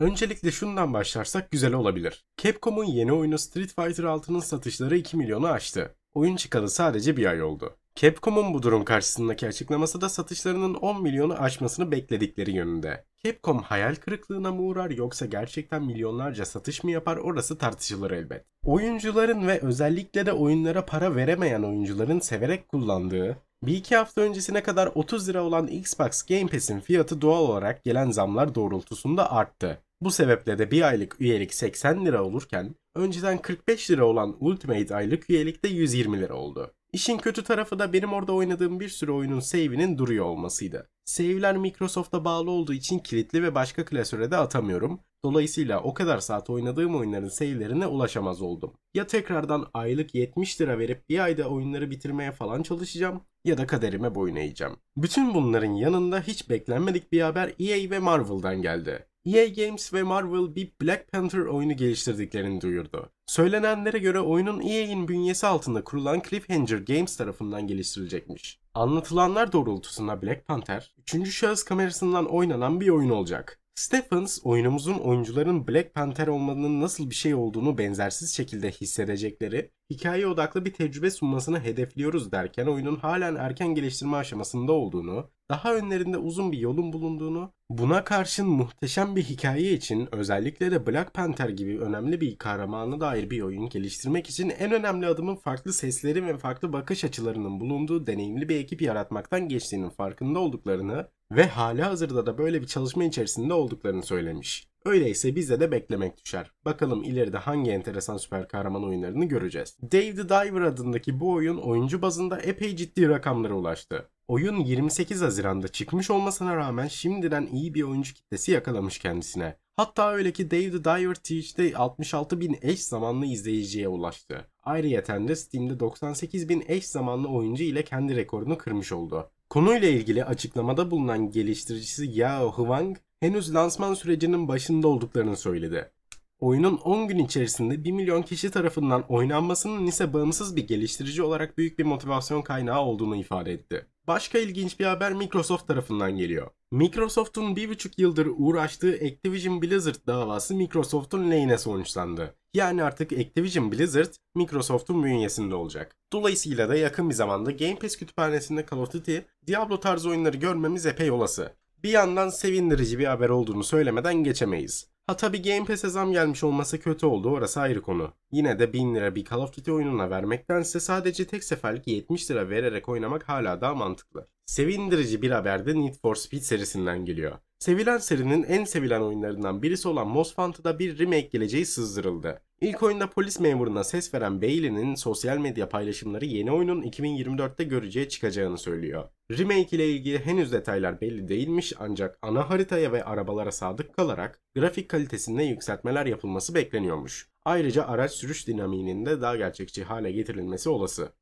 Öncelikle şundan başlarsak güzel olabilir. Capcom'un yeni oyunu Street Fighter 6'nın satışları 2 milyonu aştı. Oyun çıkalı sadece bir ay oldu. Capcom'un bu durum karşısındaki açıklaması da satışlarının 10 milyonu aşmasını bekledikleri yönünde. Capcom hayal kırıklığına mı uğrar yoksa gerçekten milyonlarca satış mı yapar orası tartışılır elbet. Oyuncuların ve özellikle de oyunlara para veremeyen oyuncuların severek kullandığı, bir iki hafta öncesine kadar 30 lira olan Xbox Game Pass'in fiyatı doğal olarak gelen zamlar doğrultusunda arttı. Bu sebeple de bir aylık üyelik 80 lira olurken önceden 45 lira olan Ultimate aylık üyelik de 120 lira oldu. İşin kötü tarafı da benim orada oynadığım bir sürü oyunun save'inin duruyor olmasıydı. Save'ler Microsoft'a bağlı olduğu için kilitli ve başka klasöre de atamıyorum. Dolayısıyla o kadar saat oynadığım oyunların save'lerine ulaşamaz oldum. Ya tekrardan aylık 70 lira verip bir ayda oyunları bitirmeye falan çalışacağım ya da kaderime boyun eğeceğim. Bütün bunların yanında hiç beklenmedik bir haber EA ve Marvel'dan geldi. EA Games ve Marvel bir Black Panther oyunu geliştirdiklerini duyurdu. Söylenenlere göre oyunun EA'in bünyesi altında kurulan Cliffhanger Games tarafından geliştirilecekmiş. Anlatılanlar doğrultusunda Black Panther, 3. şahıs kamerasından oynanan bir oyun olacak. Stephens oyunumuzun oyuncuların Black Panther olmanın nasıl bir şey olduğunu benzersiz şekilde hissedecekleri, hikaye odaklı bir tecrübe sunmasını hedefliyoruz derken oyunun halen erken geliştirme aşamasında olduğunu, daha önlerinde uzun bir yolun bulunduğunu, buna karşın muhteşem bir hikaye için özellikle de Black Panther gibi önemli bir kahramanı dair bir oyun geliştirmek için en önemli adımın farklı seslerin ve farklı bakış açılarının bulunduğu deneyimli bir ekip yaratmaktan geçtiğinin farkında olduklarını ve hala hazırda da böyle bir çalışma içerisinde olduklarını söylemiş. Öyleyse bize de beklemek düşer. Bakalım ileride hangi enteresan süper kahraman oyunlarını göreceğiz. Dave the Diver adındaki bu oyun oyuncu bazında epey ciddi rakamlara ulaştı. Oyun 28 Haziran'da çıkmış olmasına rağmen şimdiden iyi bir oyuncu kitlesi yakalamış kendisine. Hatta öyle ki Dave the Diver Twitch'te 66 bin eş zamanlı izleyiciye ulaştı. Ayrıyeten de Steam'de 98 bin eş zamanlı oyuncu ile kendi rekorunu kırmış oldu. Konuyla ilgili açıklamada bulunan geliştiricisi Yao Huang, henüz lansman sürecinin başında olduklarını söyledi. Oyunun 10 gün içerisinde 1 milyon kişi tarafından oynanmasının ise bağımsız bir geliştirici olarak büyük bir motivasyon kaynağı olduğunu ifade etti. Başka ilginç bir haber Microsoft tarafından geliyor. Microsoft'un bir buçuk yıldır uğraştığı Activision Blizzard davası Microsoft'un lehine sonuçlandı. Yani artık Activision Blizzard Microsoft'un bünyesinde olacak. Dolayısıyla da yakın bir zamanda Game Pass kütüphanesinde Call of Duty, Diablo tarzı oyunları görmemiz epey olası. Bir yandan sevindirici bir haber olduğunu söylemeden geçemeyiz. Ha tabii Game Pass'e zam gelmiş olması kötü oldu orası ayrı konu. Yine de 1000 lira bir Call of Duty oyununa vermektense sadece tek seferlik 70 lira vererek oynamak hala daha mantıklı. Sevindirici bir haber de Need for Speed serisinden geliyor. Sevilen serinin en sevilen oyunlarından birisi olan Most Wanted'a bir remake geleceği sızdırıldı. İlk oyunda polis memuruna ses veren Bailey'nin sosyal medya paylaşımları yeni oyunun 2024'te göreceğe çıkacağını söylüyor. Remake ile ilgili henüz detaylar belli değilmiş ancak ana haritaya ve arabalara sadık kalarak grafik kalitesinde yükseltmeler yapılması bekleniyormuş. Ayrıca araç sürüş dinamiğinin de daha gerçekçi hale getirilmesi olası.